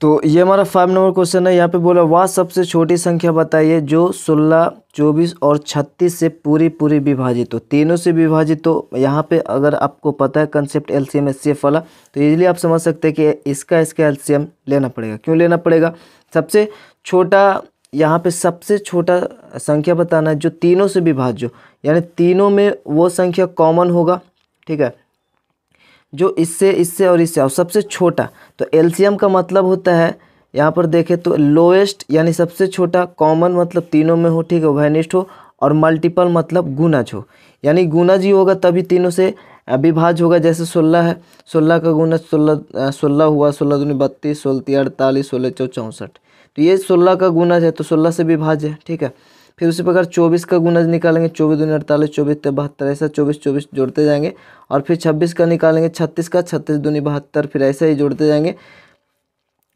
तो ये हमारा फाइव नंबर क्वेश्चन है यहाँ पे बोला वह सबसे छोटी संख्या बताइए जो सोलह चौबीस और छत्तीस से पूरी पूरी विभाजित हो तीनों से विभाजित हो यहाँ पे अगर आपको पता है concept L C M S F वाला तो इजीली आप समझ सकते हैं कि इसका इसका एल लेना पड़ेगा क्यों लेना पड़ेगा सबसे छोटा यहाँ पे सबसे छोटा संख्या बताना है जो तीनों से विभाज्य हो यानी तीनों में वो संख्या कॉमन होगा ठीक है जो इससे इससे और इससे और सबसे छोटा तो एलसीएम का मतलब होता है यहाँ पर देखें तो लोएस्ट यानी सबसे छोटा कॉमन मतलब तीनों में हो ठीक है वैनिस्ट हो और मल्टीपल मतलब गुनाज हो यानी गुनाज ही होगा तभी तीनों से अभिभाज होगा जैसे सोलह है सोलह का गुना सोलह सोलह हुआ सोलह दूनी बत्तीस सोलती अड़तालीस सोलह चौ चौंसठ तो ये सोलह का गुना है तो सोलह से विभाज है ठीक है फिर उसी प्रकार चौबीस का गुना निकालेंगे चौबीस दूनी अड़तालीस चौबीस तो बहत्तर ऐसा चौबीस चौबीस जोड़ते जाएंगे और फिर छब्बीस का निकालेंगे छत्तीस का छत्तीस दूनी बहत्तर फिर ऐसे ही जोड़ते जाएंगे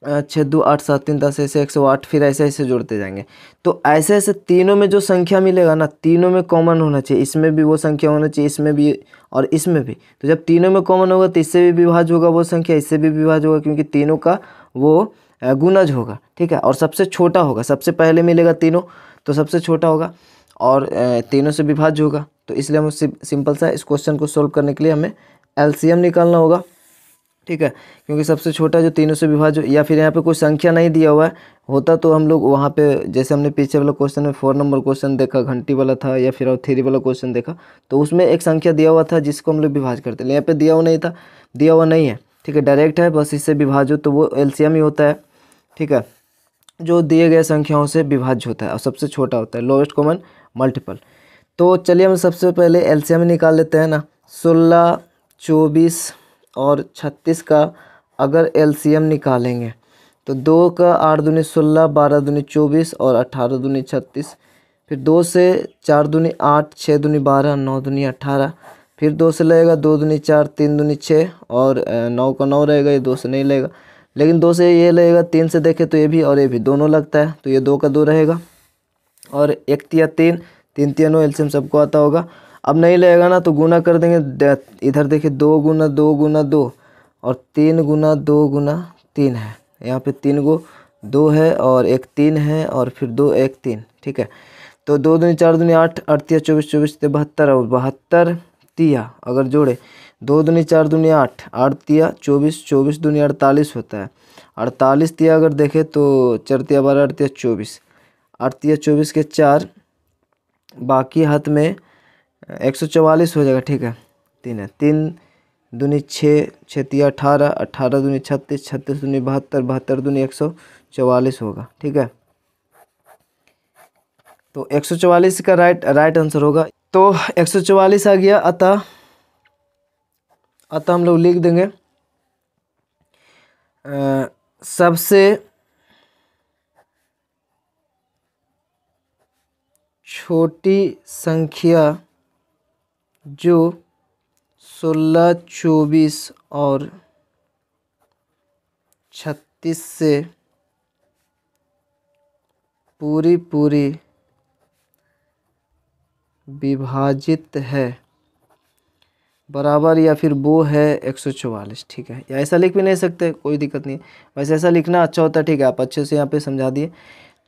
छः दो आठ सात तीन दस ऐसे एक सौ आठ फिर ऐसे ऐसे जोड़ते जाएंगे तो ऐसे ऐसे तीनों में जो संख्या मिलेगा ना तीनों में कॉमन होना चाहिए इसमें भी वो संख्या होना चाहिए इसमें भी और इसमें भी तो जब तीनों में कॉमन होगा तो इससे भी विभाज होगा वो संख्या इससे भी विभाज होगा क्योंकि तीनों का वो गुनज होगा ठीक है और सबसे छोटा होगा सबसे पहले मिलेगा तीनों तो सबसे छोटा होगा और तीनों से विभाज्य होगा तो इसलिए हम सिंपल सा इस क्वेश्चन को सॉल्व करने के लिए हमें एलसीएम निकालना होगा ठीक है क्योंकि सबसे छोटा जो तीनों से विभाज्य या फिर यहाँ पे कोई संख्या नहीं दिया हुआ है होता तो हम लोग वहाँ पे जैसे हमने पीछे वाला क्वेश्चन में फोर नंबर क्वेश्चन देखा घंटी वाला था या फिर और थ्री वाला क्वेश्चन देखा तो उसमें एक संख्या दिया हुआ था जिसको हम लोग विभाज करते हैं यहाँ पर दिया हुआ नहीं था दिया हुआ नहीं है ठीक है डायरेक्ट है बस इससे विभाज हो तो वो एल ही होता है ठीक है जो दिए गए संख्याओं से विभाज्य होता है और सबसे छोटा होता है लोवेस्ट कॉमन मल्टीपल तो चलिए हम सबसे पहले एलसीएम निकाल लेते हैं ना सोलह चौबीस और छत्तीस का अगर एलसीएम निकालेंगे तो दो का आठ दूनी सोलह बारह दूनी चौबीस और अठारह दूनी छत्तीस फिर दो से चार दूनी आठ छः दूनी बारह नौ दूनी अठारह फिर दो से लगेगा दो दूनी चार तीन दूनी छः और नौ का नौ रहेगा ये दो से नहीं लगेगा लेकिन दो से ये लगेगा तीन से देखें तो ये भी और ये भी दोनों लगता है तो ये दो का दो रहेगा और एक तिया तीन तीन तिया नौ एल्सियम सबको आता होगा अब नहीं लगेगा ना तो गुना कर देंगे इधर देखिए दो गुना दो गुना दो और तीन गुना दो गुना तीन है यहाँ पे तीन गो दो है और एक तीन है और फिर दो एक तीन ठीक है तो दो दूनी चार दूनी आठ अड़तिया चौबीस चौबीस बहत्तर और बहत्तर तिया अगर जोड़े दो दुनी चार दुनी आठ आठ तिया चौबीस चौबीस दुनी अड़तालीस होता है अड़तालीस तिया अगर देखें तो चार तिया बारह अड़तिया चौबीस अड़तिया चौबीस के चार बाकी हाथ में एक सौ चवालीस हो जाएगा ठीक है तीन है तीन दूनी छः छतिया अठारह अठारह दूनी छत्तीस छत्तीस दूनी बहत्तर बहत्तर दूनी एक सौ चवालीस होगा ठीक है तो एक सौ चवालीस का राइट राइट आंसर होगा तो एक सौ चवालीस आ गया अतः अतः हम लोग लिख देंगे आ, सबसे छोटी संख्या जो सोलह चौबीस और छत्तीस से पूरी पूरी विभाजित है बराबर या फिर वो है एक सौ चौवालीस ठीक है या ऐसा लिख भी नहीं सकते कोई दिक्कत नहीं वैसे ऐसा लिखना अच्छा होता है ठीक है आप अच्छे से यहाँ पे समझा दिए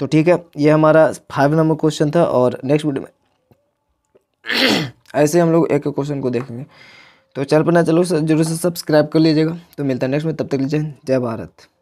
तो ठीक है ये हमारा फाइव नंबर क्वेश्चन था और नेक्स्ट वीडियो में ऐसे हम लोग एक क्वेश्चन को देखेंगे तो चल पर ना चलो तो जरूर से सब्सक्राइब कर लीजिएगा तो मिलता है नेक्स्ट में तब तक लीजिए जय भारत